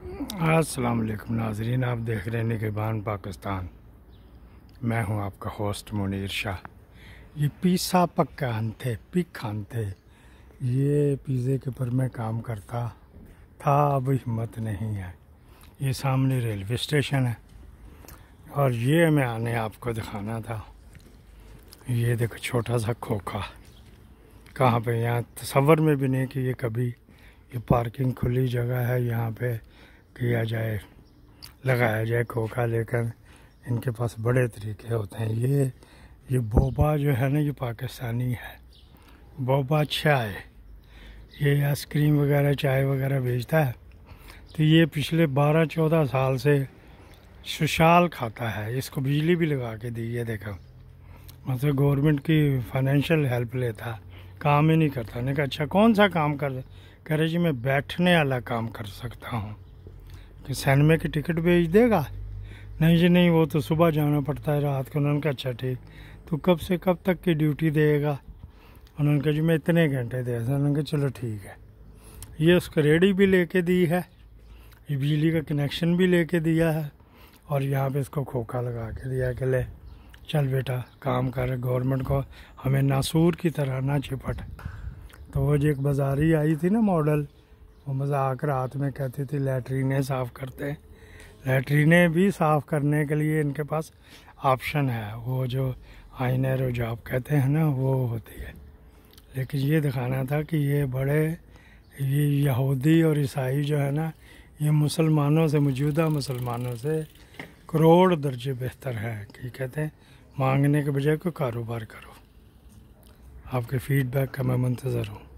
असलकम नाजरीन आप देख रहे हैं निगबान पाकिस्तान मैं हूं आपका होस्ट मुनीर शाह ये पिज़्ज़ा पक्का थे पिक खान थे ये पिज़्ज़े के ऊपर मैं काम करता था अब हिम्मत नहीं है ये सामने रेलवे स्टेशन है और ये मैं आने आपको दिखाना था ये देखो छोटा सा खोखा कहाँ पे यहाँ तस्वर में भी नहीं कि ये कभी ये पार्किंग खुली जगह है यहाँ पे किया जाए लगाया जाए खोखा लेकर इनके पास बड़े तरीके होते हैं ये ये बोबा जो है ना ये पाकिस्तानी है बोबा चाय ये आइसक्रीम वगैरह चाय वगैरह बेचता है तो ये पिछले 12-14 साल से सुशाल खाता है इसको बिजली भी लगा के दी है देखो मतलब गवर्नमेंट की फाइनेंशियल हेल्प लेता काम ही नहीं करता नहीं कहा अच्छा कौन सा काम कर करे जी मैं बैठने वाला काम कर सकता हूँ कि सैनमे की टिकट भेज देगा नहीं जी नहीं वो तो सुबह जाना पड़ता है रात को उन्होंने कहा अच्छा ठीक तो कब से कब तक की ड्यूटी देगा उन्होंने कहा जी मैं इतने घंटे दे उन्होंने कहा चलो ठीक है ये उसको रेडी भी लेके दी है ये बिजली का कनेक्शन भी लेके दिया है और यहाँ पे इसको खोखा लगा के दिया के ले चल बेटा काम कर गवर्नमेंट को हमें नासूर की तरह ना चिपट तो वो जो एक बाजारी आई थी ना मॉडल वो मजाक रात में कहते थे लेटरीने साफ़ करते हैं लेटरीने भी साफ़ करने के लिए इनके पास ऑप्शन है वो जो आईने रुझाव कहते हैं ना वो होती है लेकिन ये दिखाना था कि ये बड़े ये यहूदी और ईसाई जो है ना ये मुसलमानों से मौजूदा मुसलमानों से करोड़ दर्जे बेहतर है कि कहते हैं मांगने के बजाय कोई कारोबार करो आपके फीडबैक का मैं मंतज़र हूँ